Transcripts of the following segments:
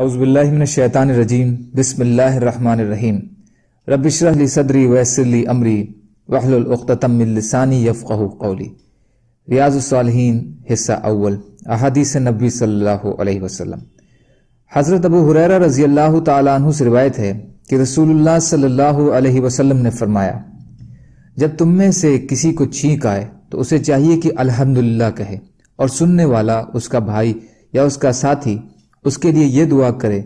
اعوذ باللہ من الشیطان الرجیم بسم اللہ الرحمن الرحیم رب اشرح لی صدری ویسر لی امری وحلل اقتتم من لسانی یفقہ قولی ریاض الصالحین حصہ اول احادیث نبی صلی اللہ علیہ وسلم حضرت ابو حریرہ رضی اللہ تعالیٰ عنہ سے روایت ہے کہ رسول اللہ صلی اللہ علیہ وسلم نے فرمایا جب تم میں سے کسی کو چھینک آئے تو اسے چاہیے کہ الحمدللہ کہے اور سننے والا اس کا بھائی یا اس کا ساتھی اس کے لیے یہ دعا کرے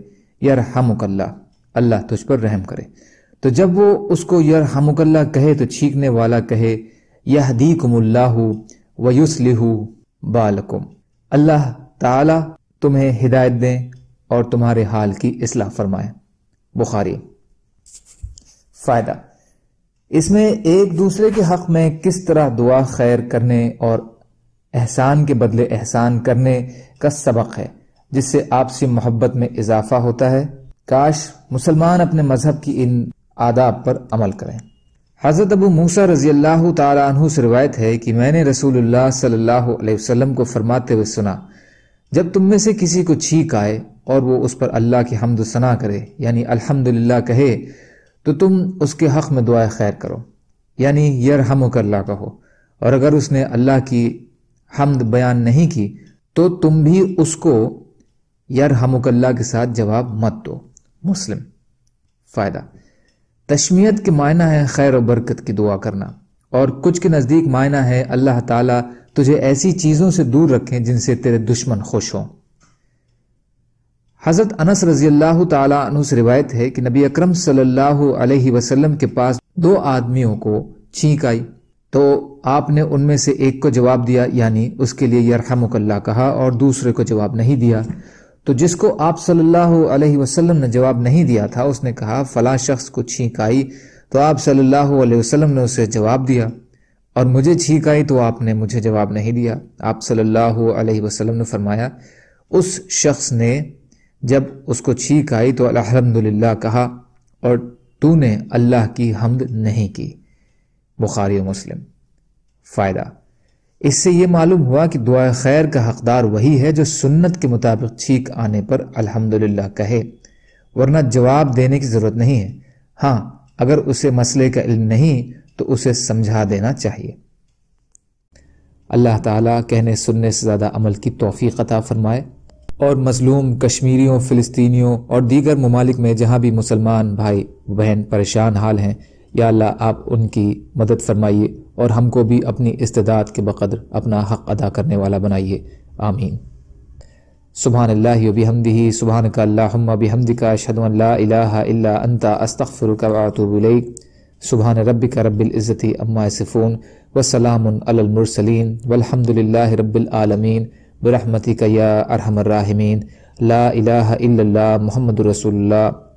یارحمک اللہ اللہ تجھ پر رحم کرے تو جب وہ اس کو یارحمک اللہ کہے تو چھینکنے والا کہے اللہ اللہ بالکم تعالی تمہیں ہدایت دیں اور تمہارے حال کی اصلاح فرمائیں بخاری فائدہ اس میں ایک دوسرے کے حق میں کس طرح دعا خیر کرنے اور احسان کے بدلے احسان کرنے کا سبق ہے جس سے آپسی محبت میں اضافہ ہوتا ہے کاش مسلمان اپنے مذہب کی ان آداب پر عمل کریں حضرت ابو موسا رضی اللہ تعالیٰ روایت ہے کہ میں نے رسول اللہ صلی اللہ علیہ وسلم کو فرماتے ہوئے سنا جب تم میں سے کسی کو چھینک آئے اور وہ اس پر اللہ کی حمد و سنا کرے یعنی الحمد کہے تو تم اس کے حق میں دعائیں خیر کرو یعنی یرحم و کہو اور اگر اس نے اللہ کی حمد بیان نہیں کی تو تم بھی اس کو یار ہم اللہ کے ساتھ جواب مت دو مسلم فائدہ تشمیت کے معنی ہے خیر و برکت کی دعا کرنا اور کچھ کے نزدیک معنی ہے اللہ تعالیٰ تجھے ایسی چیزوں سے دور رکھیں جن سے تیرے دشمن خوش ہوں حضرت انس رضی اللہ تعالیٰ عنہ سے روایت ہے کہ نبی اکرم صلی اللہ علیہ وسلم کے پاس دو آدمیوں کو چھینک آئی تو آپ نے ان میں سے ایک کو جواب دیا یعنی اس کے لیے یرحمک اللہ کہا اور دوسرے کو جواب نہیں دیا تو جس کو آپ صلی اللہ علیہ وسلم نے جواب نہیں دیا تھا اس نے کہا فلاں شخص کو چھینک آئی تو آپ صلی اللہ علیہ وسلم نے اسے جواب دیا اور مجھے چھینک آئی تو آپ نے مجھے جواب نہیں دیا آپ صلی اللہ علیہ وسلم نے فرمایا اس شخص نے جب اس کو چھینک آئی تو الحمد کہا اور تو نے اللہ کی حمد نہیں کی بخاری و مسلم فائدہ اس سے یہ معلوم ہوا کہ دعا خیر کا حقدار وہی ہے جو سنت کے مطابق چھینک آنے پر الحمدللہ کہے ورنہ جواب دینے کی ضرورت نہیں ہے ہاں اگر اسے مسئلے کا علم نہیں تو اسے سمجھا دینا چاہیے اللہ تعالیٰ کہنے سننے سے زیادہ عمل کی توفیق عطا فرمائے اور مظلوم کشمیریوں فلسطینیوں اور دیگر ممالک میں جہاں بھی مسلمان بھائی بہن پریشان حال ہیں یا اللہ آپ ان کی مدد فرمائیے اور ہم کو بھی اپنی استداد کے بقدر اپنا حق ادا کرنے والا بنائیے آمین سبحان اللہ و بحمدہ سبحان کا اللہ بحمدکا شد اللہ الہ الا انتا استغفر کاتوب البحان رب کا رب العزتی اما صفون وسلام علی المرسلین والحمد للہ رب العالمین برحمۃ یا ارحم الراحمین لا الہ الا اللہ محمد رسول اللہ